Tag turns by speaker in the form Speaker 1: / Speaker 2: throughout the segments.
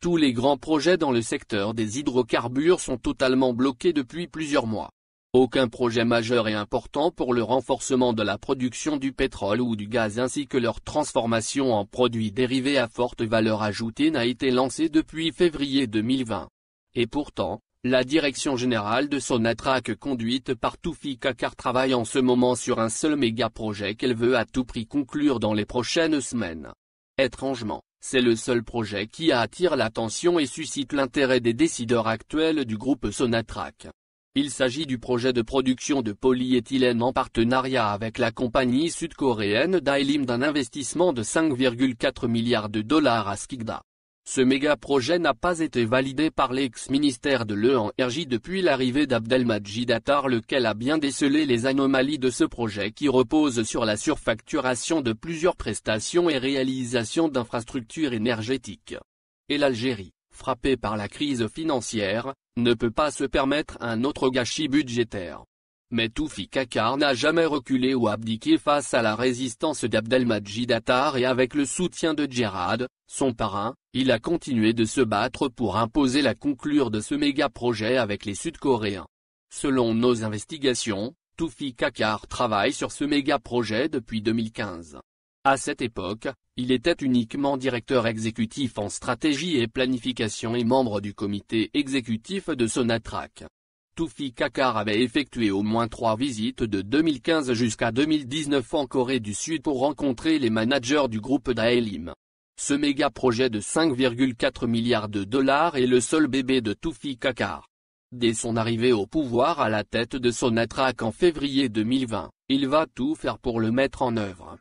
Speaker 1: Tous les grands projets dans le secteur des hydrocarbures sont totalement bloqués depuis plusieurs mois. Aucun projet majeur et important pour le renforcement de la production du pétrole ou du gaz ainsi que leur transformation en produits dérivés à forte valeur ajoutée n'a été lancé depuis février 2020. Et pourtant, la direction générale de Sonatrach conduite par Tufi Kakar travaille en ce moment sur un seul méga-projet qu'elle veut à tout prix conclure dans les prochaines semaines. Étrangement, c'est le seul projet qui attire l'attention et suscite l'intérêt des décideurs actuels du groupe Sonatrach. Il s'agit du projet de production de polyéthylène en partenariat avec la compagnie sud-coréenne Dailim d'un investissement de 5,4 milliards de dollars à Skikda. Ce méga-projet n'a pas été validé par l'ex-ministère de l'Énergie depuis l'arrivée d'Abdelmajid Attar lequel a bien décelé les anomalies de ce projet qui repose sur la surfacturation de plusieurs prestations et réalisation d'infrastructures énergétiques. Et l'Algérie frappé par la crise financière, ne peut pas se permettre un autre gâchis budgétaire. Mais Toufi Kakar n'a jamais reculé ou abdiqué face à la résistance d'Abdelmajid Attar et avec le soutien de Djerad, son parrain, il a continué de se battre pour imposer la conclure de ce méga-projet avec les Sud-Coréens. Selon nos investigations, Toufi Kakar travaille sur ce méga-projet depuis 2015. À cette époque, il était uniquement directeur exécutif en stratégie et planification et membre du comité exécutif de Sonatrach. Toufi Kakar avait effectué au moins trois visites de 2015 jusqu'à 2019 en Corée du Sud pour rencontrer les managers du groupe Daelim. Ce méga projet de 5,4 milliards de dollars est le seul bébé de Toufi Kakar. Dès son arrivée au pouvoir à la tête de Sonatrach en février 2020, il va tout faire pour le mettre en œuvre.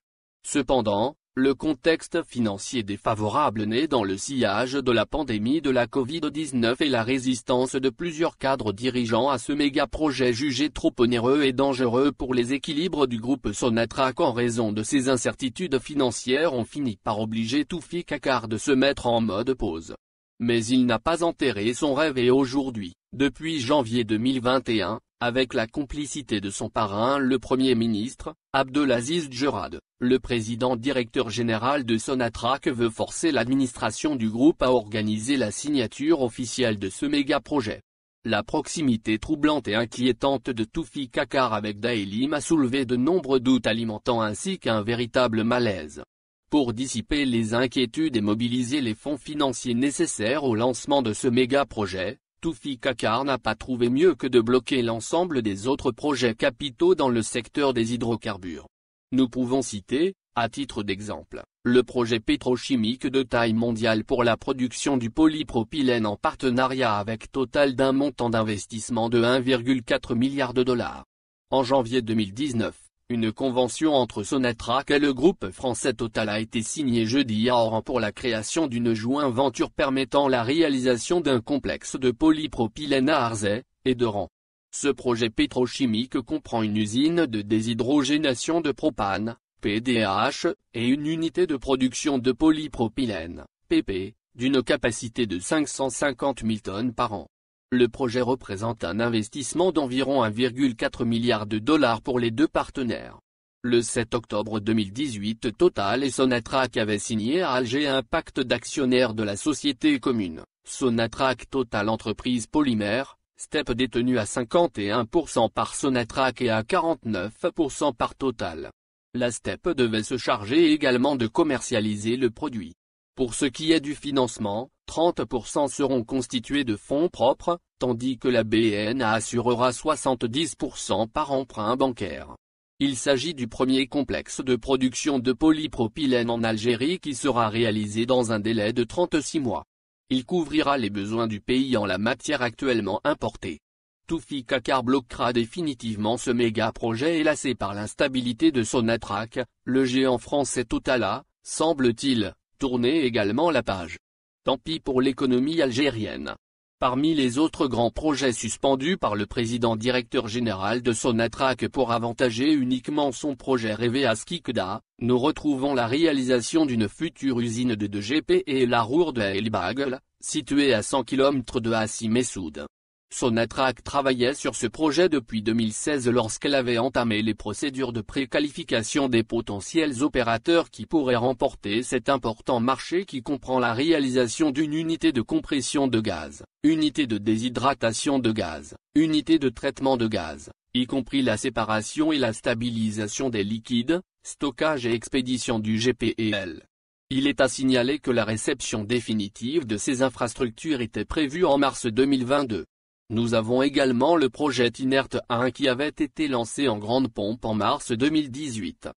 Speaker 1: Cependant, le contexte financier défavorable né dans le sillage de la pandémie de la Covid-19 et la résistance de plusieurs cadres dirigeants à ce méga-projet jugé trop onéreux et dangereux pour les équilibres du groupe Sonatra en raison de ses incertitudes financières ont fini par obliger Toufi Kakar de se mettre en mode pause. Mais il n'a pas enterré son rêve et aujourd'hui, depuis janvier 2021, avec la complicité de son parrain le Premier ministre, Abdelaziz Djerad, le président directeur général de Sonatrach veut forcer l'administration du groupe à organiser la signature officielle de ce méga-projet. La proximité troublante et inquiétante de Toufi Kakar avec Daelim a soulevé de nombreux doutes alimentant ainsi qu'un véritable malaise. Pour dissiper les inquiétudes et mobiliser les fonds financiers nécessaires au lancement de ce méga-projet, Toufi Kakar n'a pas trouvé mieux que de bloquer l'ensemble des autres projets capitaux dans le secteur des hydrocarbures. Nous pouvons citer, à titre d'exemple, le projet pétrochimique de taille mondiale pour la production du polypropylène en partenariat avec Total d'un montant d'investissement de 1,4 milliard de dollars. En janvier 2019, une convention entre Sonatrach et le groupe français Total a été signée jeudi à Oran pour la création d'une joint-venture permettant la réalisation d'un complexe de polypropylène à Arzay, et de Rang. Ce projet pétrochimique comprend une usine de déshydrogénation de propane, PDH, et une unité de production de polypropylène, PP, d'une capacité de 550 000 tonnes par an. Le projet représente un investissement d'environ 1,4 milliard de dollars pour les deux partenaires. Le 7 octobre 2018 Total et Sonatrach avaient signé à Alger un pacte d'actionnaires de la société commune, Sonatrach Total Entreprise Polymère, STEP détenu à 51% par Sonatrach et à 49% par Total. La STEP devait se charger également de commercialiser le produit. Pour ce qui est du financement, 30% seront constitués de fonds propres, tandis que la BNA assurera 70% par emprunt bancaire. Il s'agit du premier complexe de production de polypropylène en Algérie qui sera réalisé dans un délai de 36 mois. Il couvrira les besoins du pays en la matière actuellement importée. Toufi Kakar bloquera définitivement ce méga projet lassé par l'instabilité de Sonatrach, le géant français Totala, semble-t-il, tourner également la page. Tant pis pour l'économie algérienne. Parmi les autres grands projets suspendus par le président directeur général de Sonatrach pour avantager uniquement son projet rêvé à Skikda, nous retrouvons la réalisation d'une future usine de 2GP et la Rourde El Bagel, située à 100 km de Hassi Messoud. Sonatrac travaillait sur ce projet depuis 2016 lorsqu'elle avait entamé les procédures de préqualification des potentiels opérateurs qui pourraient remporter cet important marché qui comprend la réalisation d'une unité de compression de gaz, unité de déshydratation de gaz, unité de traitement de gaz, y compris la séparation et la stabilisation des liquides, stockage et expédition du GPEL. Il est à signaler que la réception définitive de ces infrastructures était prévue en mars 2022. Nous avons également le projet Inerte 1 qui avait été lancé en grande pompe en mars 2018.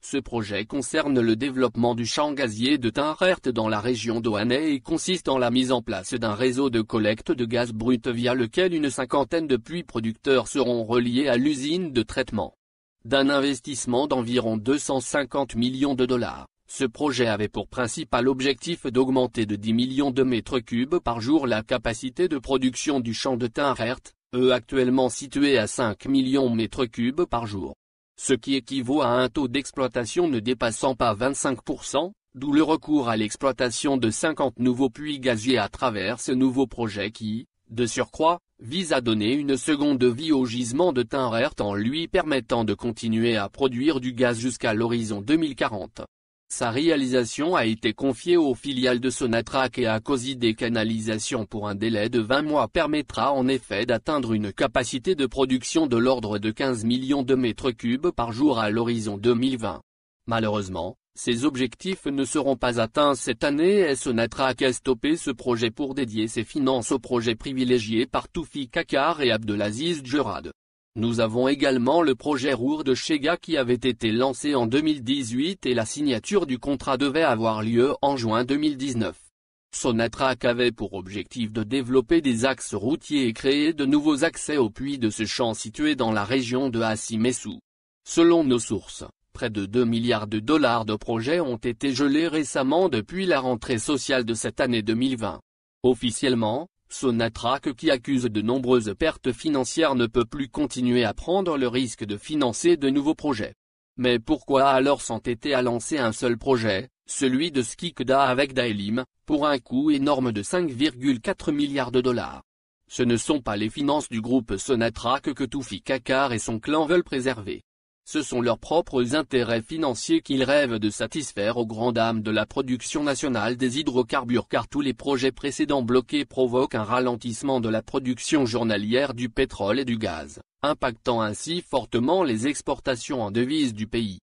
Speaker 1: Ce projet concerne le développement du champ gazier de Tinrert dans la région d'Oanais et consiste en la mise en place d'un réseau de collecte de gaz brut via lequel une cinquantaine de puits producteurs seront reliés à l'usine de traitement. D'un investissement d'environ 250 millions de dollars. Ce projet avait pour principal objectif d'augmenter de 10 millions de mètres cubes par jour la capacité de production du champ de Tain-Rert, eux actuellement situés à 5 millions de mètres cubes par jour. Ce qui équivaut à un taux d'exploitation ne dépassant pas 25%, d'où le recours à l'exploitation de 50 nouveaux puits gaziers à travers ce nouveau projet qui, de surcroît, vise à donner une seconde vie au gisement de Tain-Rert en lui permettant de continuer à produire du gaz jusqu'à l'horizon 2040. Sa réalisation a été confiée aux filiales de Sonatrach et à Cosi des canalisations pour un délai de 20 mois permettra en effet d'atteindre une capacité de production de l'ordre de 15 millions de mètres cubes par jour à l'horizon 2020. Malheureusement, ces objectifs ne seront pas atteints cette année et Sonatrach a stoppé ce projet pour dédier ses finances au projet privilégié par Toufi Kakar et Abdelaziz Jurad. Nous avons également le projet Rour de Chega qui avait été lancé en 2018 et la signature du contrat devait avoir lieu en juin 2019. Sonatrac avait pour objectif de développer des axes routiers et créer de nouveaux accès au puits de ce champ situé dans la région de Hassimessou. Selon nos sources, près de 2 milliards de dollars de projets ont été gelés récemment depuis la rentrée sociale de cette année 2020. Officiellement, Sonatrach qui accuse de nombreuses pertes financières ne peut plus continuer à prendre le risque de financer de nouveaux projets. Mais pourquoi alors s'entêter à lancer un seul projet, celui de Skikda avec Daelim, pour un coût énorme de 5,4 milliards de dollars Ce ne sont pas les finances du groupe Sonatrach que Toufi Kakar et son clan veulent préserver. Ce sont leurs propres intérêts financiers qu'ils rêvent de satisfaire aux grandes dames de la production nationale des hydrocarbures car tous les projets précédents bloqués provoquent un ralentissement de la production journalière du pétrole et du gaz, impactant ainsi fortement les exportations en devises du pays.